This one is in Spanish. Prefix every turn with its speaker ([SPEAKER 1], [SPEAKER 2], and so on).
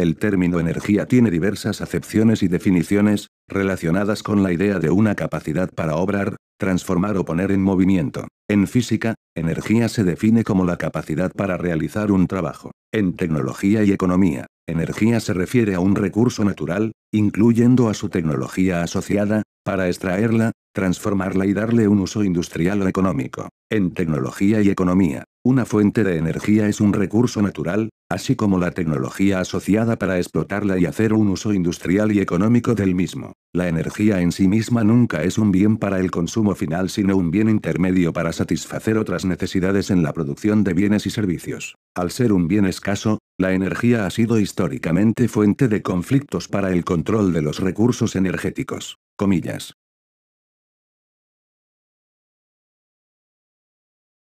[SPEAKER 1] El término energía
[SPEAKER 2] tiene diversas acepciones y definiciones, relacionadas con la idea de una capacidad para obrar, transformar o poner en movimiento. En física, energía se define como la capacidad para realizar un trabajo. En tecnología y economía, energía se refiere a un recurso natural, incluyendo a su tecnología asociada, para extraerla, transformarla y darle un uso industrial o económico. En tecnología y economía, una fuente de energía es un recurso natural, así como la tecnología asociada para explotarla y hacer un uso industrial y económico del mismo. La energía en sí misma nunca es un bien para el consumo final sino un bien intermedio para satisfacer otras necesidades en la producción de bienes y servicios. Al ser un bien escaso, la energía ha sido históricamente fuente de conflictos para el control de los recursos energéticos. Comillas.